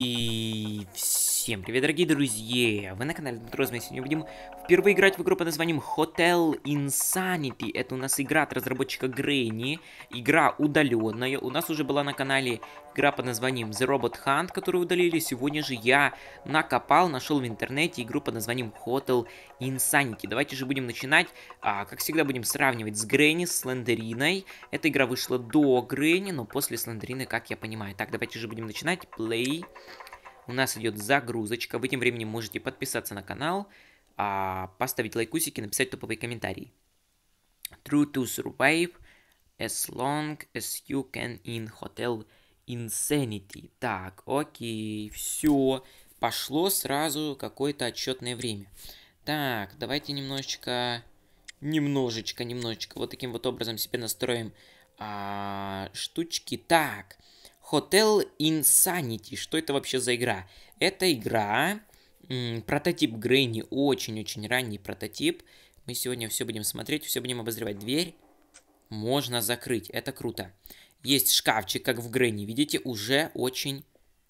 y Всем привет, дорогие друзья! Вы на канале Дмитрос, мы сегодня будем впервые играть в игру под названием Hotel Insanity. Это у нас игра от разработчика Грейни, игра удаленная. У нас уже была на канале игра под названием The Robot Hunt, которую удалили. Сегодня же я накопал, нашел в интернете игру под названием Hotel Insanity. Давайте же будем начинать. А, как всегда, будем сравнивать с Грейни, с Слендериной. Эта игра вышла до Грейни, но после Слендерины, как я понимаю. Так, давайте же будем начинать. Play у нас идет загрузочка. Вы тем временем можете подписаться на канал, а, поставить лайкусики, написать топовый комментарии. True to survive as long as you can in Hotel Insanity. Так, окей, все. Пошло сразу какое-то отчетное время. Так, давайте немножечко, немножечко, немножечко вот таким вот образом себе настроим а, штучки. Так, Hotel Insanity. Что это вообще за игра? Это игра, прототип Грейни, очень-очень ранний прототип. Мы сегодня все будем смотреть, все будем обозревать. Дверь можно закрыть, это круто. Есть шкафчик, как в Грейни, видите, уже очень...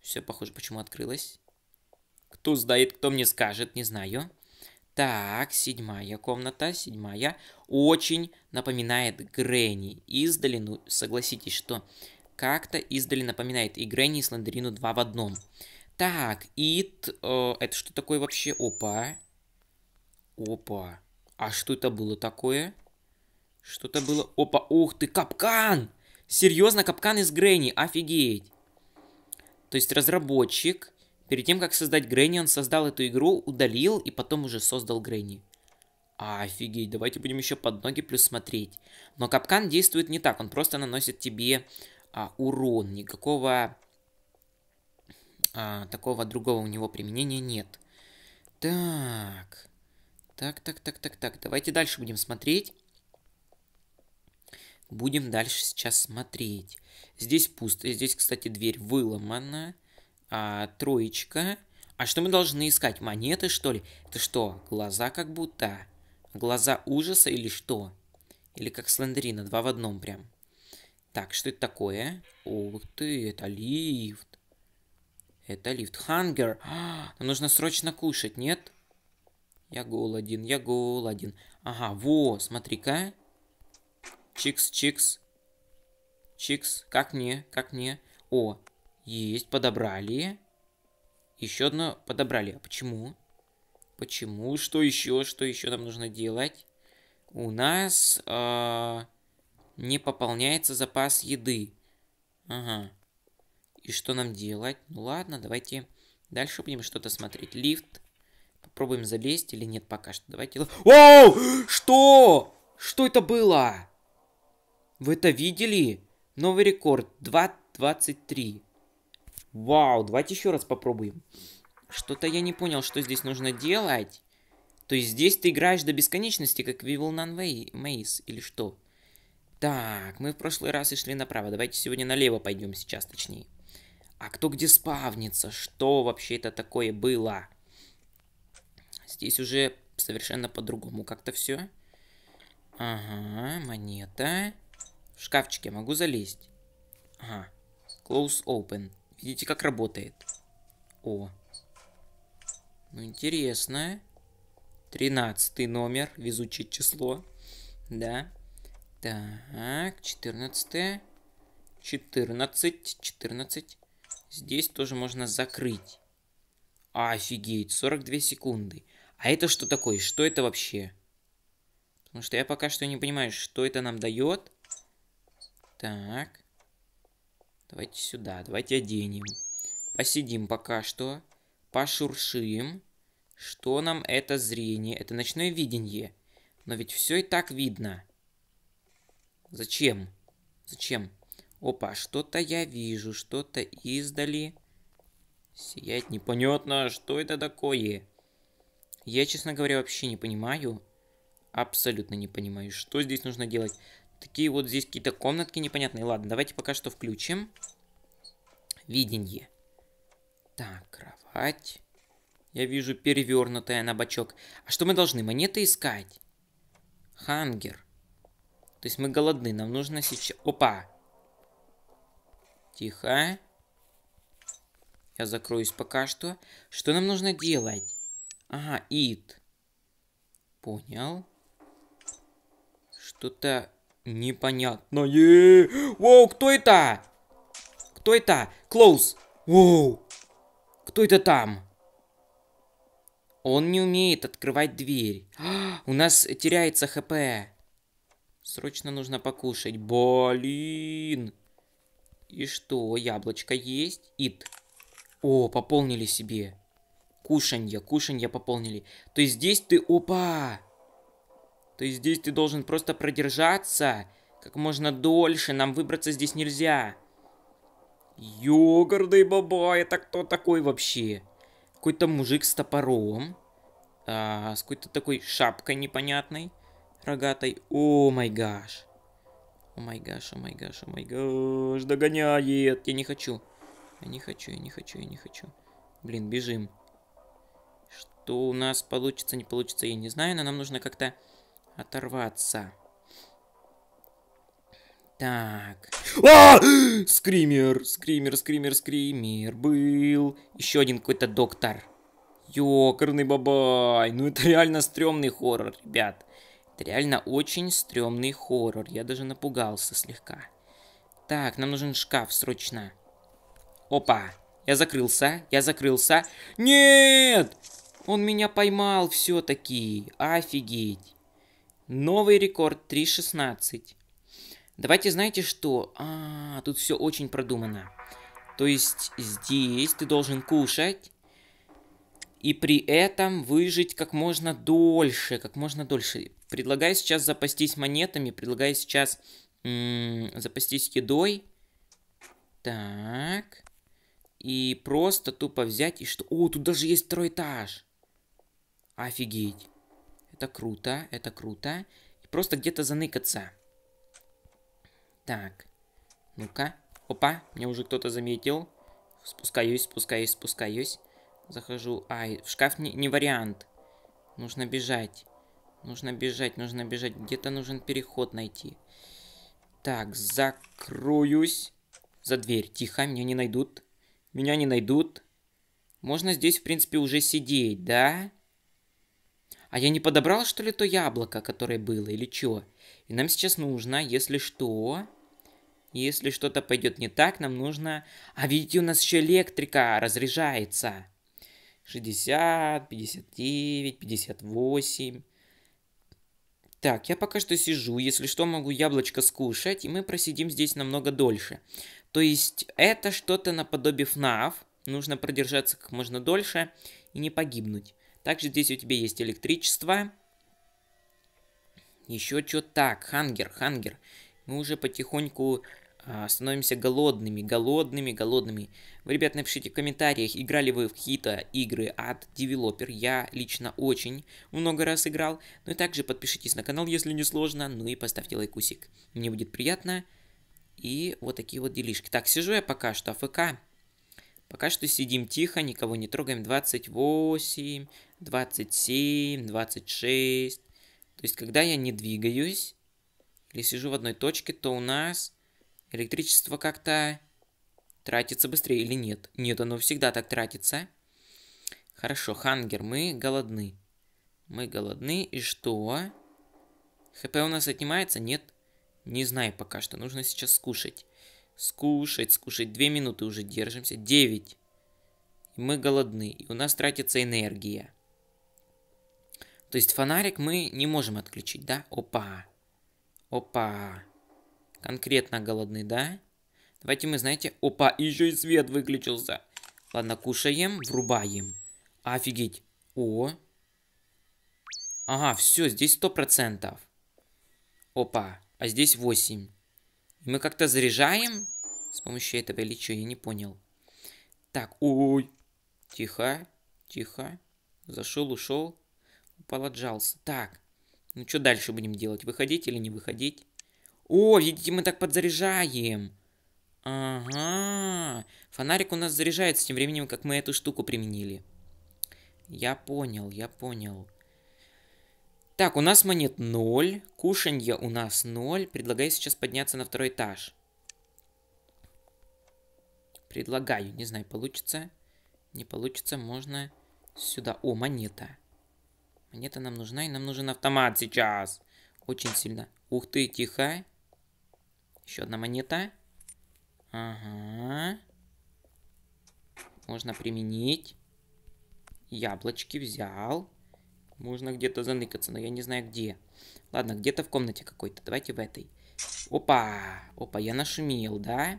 Все похоже, почему открылось. Кто знает, кто мне скажет, не знаю. Так, седьмая комната, седьмая. Очень напоминает Грэнни. Издали, ну, согласитесь, что как-то издали напоминает и Грэнни, а и Слендерину 2 в одном. Так, Ит, э, это что такое вообще? Опа. Опа. А что это было такое? Что-то было... Опа, ух ты, капкан! Серьезно, капкан из Грэнни, офигеть! То есть разработчик, перед тем, как создать Грэнни, он создал эту игру, удалил и потом уже создал Грэнни. Офигеть, давайте будем еще под ноги плюс смотреть. Но капкан действует не так, он просто наносит тебе а, урон, никакого а, такого другого у него применения нет. Так. Так, так, так, так, так. Давайте дальше будем смотреть. Будем дальше сейчас смотреть. Здесь пусто. Здесь, кстати, дверь выломана. А, троечка. А что мы должны искать? Монеты, что ли? Это что, глаза как будто? Глаза ужаса или что? Или как Слендерина, два в одном прям. Так, что это такое? Ух ты, это лифт. Это лифт. Хангер. А, нужно срочно кушать, нет? Я голоден, я голоден. Ага, во, смотри-ка. Чикс, чикс. Чикс, как мне, как мне. О, есть, подобрали. Еще одно подобрали. А почему? Почему? Что еще? Что еще нам нужно делать? У нас... Э не пополняется запас еды. Ага. И что нам делать? Ну ладно, давайте дальше будем что-то смотреть. Лифт. Попробуем залезть или нет пока что. Давайте... О! Что? Что это было? Вы это видели? Новый рекорд. 2.23. Вау, давайте еще раз попробуем. Что-то я не понял, что здесь нужно делать. То есть здесь ты играешь до бесконечности, как Evil None Maze, или что? Так, мы в прошлый раз и шли направо. Давайте сегодня налево пойдем сейчас, точнее. А кто где спавнится? Что вообще это такое было? Здесь уже совершенно по-другому как-то все. Ага, монета. В шкафчике могу залезть. Ага. Close open. Видите, как работает? О. Ну, интересно. Тринадцатый номер, везучее число. Да. Так, 14. 14, 14. Здесь тоже можно закрыть. Офигеть, 42 секунды. А это что такое? Что это вообще? Потому что я пока что не понимаю, что это нам дает. Так. Давайте сюда, давайте оденем. Посидим пока что. Пошуршим. Что нам это зрение? Это ночное видение. Но ведь все и так видно. Зачем? Зачем? Опа, что-то я вижу, что-то издали. Сиять непонятно, что это такое? Я, честно говоря, вообще не понимаю. Абсолютно не понимаю, что здесь нужно делать. Такие вот здесь какие-то комнатки непонятные. Ладно, давайте пока что включим. Виденье. Так, кровать. Я вижу перевернутая на бочок. А что мы должны? Монеты искать? Хангер. То есть мы голодны, нам нужно сейчас... Опа! Тихо. Я закроюсь пока что. Что нам нужно делать? Ага, ит. Понял. Что-то непонятное. Воу, кто это? Кто это? Клоус. Воу. Кто это там? Он не умеет открывать дверь. А, у нас теряется хп. Срочно нужно покушать. Блин. И что, яблочко есть? Ит. О, пополнили себе. Кушанье, кушанье пополнили. То есть здесь ты... Опа! То есть здесь ты должен просто продержаться как можно дольше. Нам выбраться здесь нельзя. Йогурды баба, это кто такой вообще? Какой-то мужик с топором. А, с какой-то такой шапкой непонятной рогатой. О май гаш. О май гаш, о май гаш, о май гаш. Догоняет. Я не хочу. Я не хочу, я не хочу, я не хочу. Блин, бежим. Что у нас получится, не получится, я не знаю, но нам нужно как-то оторваться. Так. А! Скример, скример, скример, скример был. Еще один какой-то доктор. Ёкарный бабай. Ну это реально стрёмный хоррор, ребят. Это реально очень стрёмный хоррор. Я даже напугался слегка. Так, нам нужен шкаф срочно. Опа. Я закрылся, я закрылся. Нет! Он меня поймал все-таки. Офигеть. Новый рекорд 3.16. Давайте знаете что? А, тут все очень продумано. То есть здесь ты должен кушать, и при этом выжить как можно дольше, как можно дольше. Предлагаю сейчас запастись монетами, предлагаю сейчас запастись едой. Так. И просто тупо взять и что... О, тут даже есть второй этаж. Офигеть. Это круто, это круто. И просто где-то заныкаться. Так. Ну-ка. Опа, меня уже кто-то заметил. Спускаюсь, спускаюсь, спускаюсь. Захожу. Ай, в шкаф не, не вариант. Нужно бежать. Нужно бежать, нужно бежать. Где-то нужен переход найти. Так, закроюсь. За дверь. Тихо, меня не найдут. Меня не найдут. Можно здесь, в принципе, уже сидеть, да? А я не подобрал, что ли, то яблоко, которое было, или чё? И нам сейчас нужно, если что... Если что-то пойдет не так, нам нужно... А видите, у нас еще электрика разряжается. 60, 59, 58. Так, я пока что сижу, если что, могу яблочко скушать, и мы просидим здесь намного дольше. То есть это что-то наподобие фнаф нужно продержаться как можно дольше и не погибнуть. Также здесь у тебя есть электричество. Еще что так, хангер, хангер. Мы уже потихоньку а, становимся голодными, голодными, голодными. Вы, ребят, напишите в комментариях, играли вы в какие-то игры от девелопер. Я лично очень много раз играл. Ну и также подпишитесь на канал, если не сложно. Ну и поставьте лайкусик. Мне будет приятно. И вот такие вот делишки. Так, сижу я пока что, АФК. Пока что сидим тихо, никого не трогаем. 28, 27, 26. То есть, когда я не двигаюсь или сижу в одной точке, то у нас Электричество как-то тратится быстрее или нет? Нет, оно всегда так тратится. Хорошо, хангер, мы голодны. Мы голодны, и что? ХП у нас отнимается? Нет? Не знаю пока что, нужно сейчас скушать. Скушать, скушать. Две минуты уже держимся. Девять. Мы голодны, и у нас тратится энергия. То есть фонарик мы не можем отключить, да? Опа. Опа. Конкретно голодны, да? Давайте мы, знаете... Опа, еще и свет выключился. Ладно, кушаем, врубаем. Офигеть. О. Ага, все, здесь сто процентов. Опа, а здесь 8. Мы как-то заряжаем с помощью этого или что, я не понял. Так, ой. Тихо, тихо. Зашел, ушел. Упал, отжался. Так, ну что дальше будем делать? Выходить или не выходить? О, видите, мы так подзаряжаем. Ага. Фонарик у нас заряжается тем временем, как мы эту штуку применили. Я понял, я понял. Так, у нас монет 0. Кушанье у нас 0. Предлагаю сейчас подняться на второй этаж. Предлагаю. Не знаю, получится. Не получится. Можно сюда. О, монета. Монета нам нужна, и нам нужен автомат сейчас. Очень сильно. Ух ты, тихо. Еще одна монета. Ага. Можно применить. Яблочки взял. Можно где-то заныкаться, но я не знаю где. Ладно, где-то в комнате какой-то. Давайте в этой. Опа! Опа, я нашумел, да?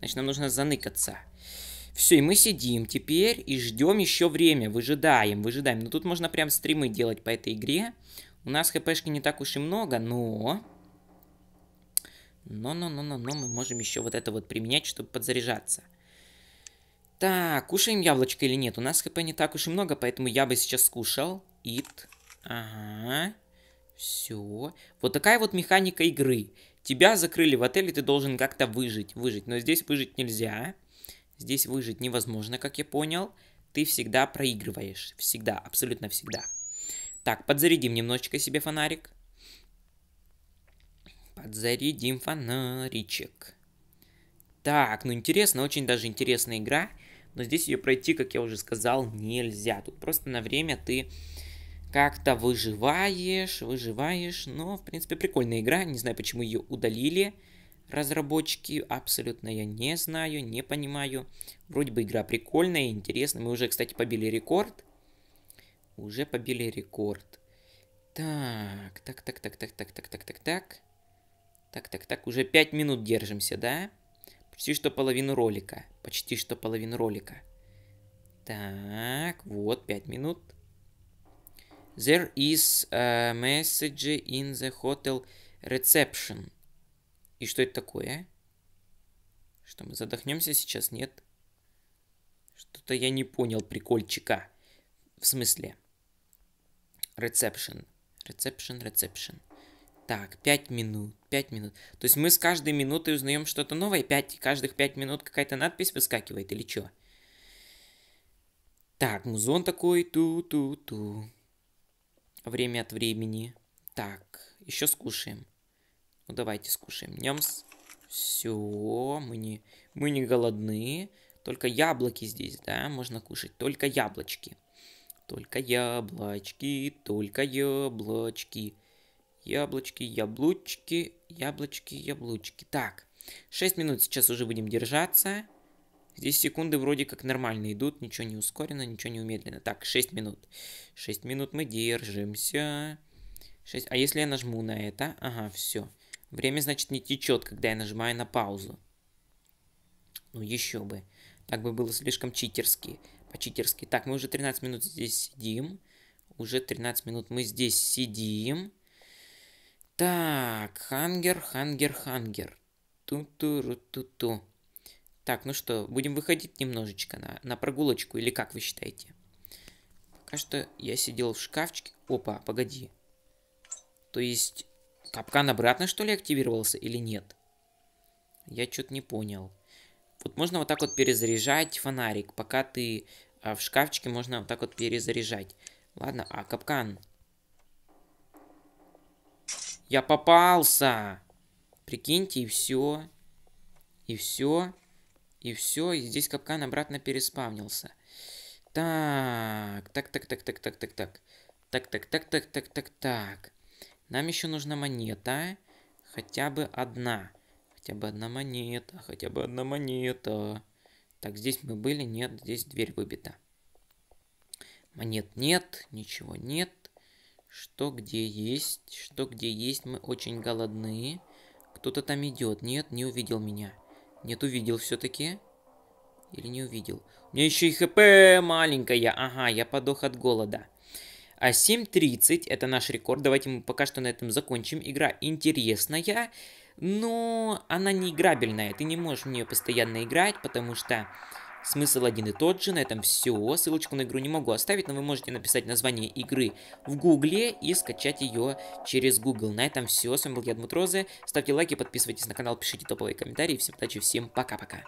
Значит, нам нужно заныкаться. Все, и мы сидим теперь и ждем еще время. Выжидаем, выжидаем. Но ну, тут можно прям стримы делать по этой игре. У нас хпшки не так уж и много, но... Но-но-но-но-но мы можем еще вот это вот применять, чтобы подзаряжаться. Так, кушаем яблочко или нет? У нас хп не так уж и много, поэтому я бы сейчас скушал. Ит. Ага. Все. Вот такая вот механика игры. Тебя закрыли в отеле, ты должен как-то выжить. Выжить. Но здесь выжить нельзя. Здесь выжить невозможно, как я понял. Ты всегда проигрываешь. Всегда. Абсолютно всегда. Так, подзарядим немножечко себе фонарик. Подзарядим фонаричек. Так, ну интересно, очень даже интересная игра. Но здесь ее пройти, как я уже сказал, нельзя. Тут просто на время ты как-то выживаешь, выживаешь. Но, в принципе, прикольная игра. Не знаю, почему ее удалили разработчики. Абсолютно я не знаю, не понимаю. Вроде бы игра прикольная, интересная. Мы уже, кстати, побили рекорд. Уже побили рекорд. Так, так, так, так, так, так, так, так, так, так. Так, так, так, уже 5 минут держимся, да? Почти что половину ролика. Почти что половину ролика. Так, вот, 5 минут. There is a message in the hotel reception. И что это такое? Что, мы задохнемся сейчас? Нет. Что-то я не понял прикольчика. В смысле? Reception. Reception, reception. Так, 5 минут, 5 минут. То есть мы с каждой минутой узнаем что-то новое, 5, каждых 5 минут какая-то надпись выскакивает или что? Так, музон такой, ту-ту-ту. Время от времени. Так, еще скушаем. Ну, давайте скушаем. Нямс. Все, мы не, мы не голодны. Только яблоки здесь, да, можно кушать. Только яблочки. Только яблочки, только яблочки. Яблочки, яблучки, яблочки, яблучки. Так, 6 минут сейчас уже будем держаться. Здесь секунды вроде как нормально идут, ничего не ускорено, ничего не умедленно. Так, 6 минут. 6 минут мы держимся. 6... А если я нажму на это? Ага, все. Время, значит, не течет, когда я нажимаю на паузу. Ну, еще бы. Так бы было слишком читерски. По-читерски. Так, мы уже 13 минут здесь сидим. Уже 13 минут мы здесь сидим. Так, хангер, хангер, хангер. Ту-ту-ру-ту-ту. Так, ну что, будем выходить немножечко на, на прогулочку, или как вы считаете? Пока что я сидел в шкафчике. Опа, погоди. То есть, капкан обратно, что ли, активировался или нет? Я что-то не понял. Вот можно вот так вот перезаряжать фонарик, пока ты а, в шкафчике можно вот так вот перезаряжать. Ладно, а капкан я попался! Прикиньте, и все. И все. И все. И здесь капкан обратно переспавнился. Так, так, так, так, так, так, так, так. Так, так, так, так, так, так, так. Нам еще нужна монета. Хотя бы одна. Хотя бы одна монета. Хотя бы одна монета. Так, здесь мы были. Нет, здесь дверь выбита. Монет нет. Ничего нет. Что где есть? Что где есть? Мы очень голодны. Кто-то там идет. Нет, не увидел меня. Нет, увидел все-таки. Или не увидел. У меня еще и хп маленькая. Ага, я подох от голода. А 7.30 это наш рекорд. Давайте мы пока что на этом закончим. Игра интересная, но она не играбельная. Ты не можешь в нее постоянно играть, потому что Смысл один и тот же, на этом все. Ссылочку на игру не могу оставить, но вы можете написать название игры в гугле и скачать ее через Google. На этом все. С вами был я, Дмитроза. Ставьте лайки, подписывайтесь на канал, пишите топовые комментарии. Всем удачи, всем пока-пока.